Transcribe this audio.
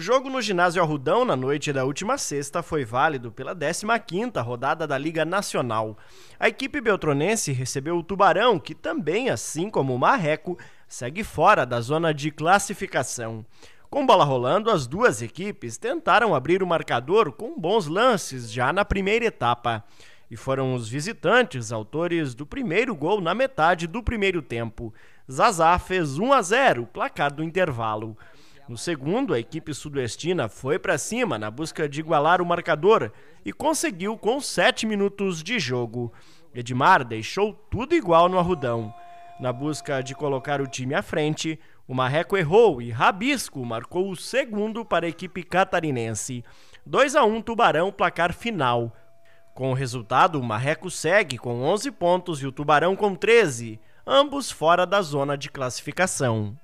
O jogo no ginásio Arrudão na noite da última sexta foi válido pela 15ª rodada da Liga Nacional. A equipe beltronense recebeu o Tubarão, que também, assim como o Marreco, segue fora da zona de classificação. Com bola rolando, as duas equipes tentaram abrir o marcador com bons lances já na primeira etapa. E foram os visitantes autores do primeiro gol na metade do primeiro tempo. Zazá fez 1 a 0, placar do intervalo. No segundo, a equipe sudoestina foi para cima na busca de igualar o marcador e conseguiu com 7 minutos de jogo. Edmar deixou tudo igual no arrudão. Na busca de colocar o time à frente, o Marreco errou e Rabisco marcou o segundo para a equipe catarinense. 2 a 1 Tubarão, placar final. Com o resultado, o Marreco segue com 11 pontos e o Tubarão com 13, ambos fora da zona de classificação.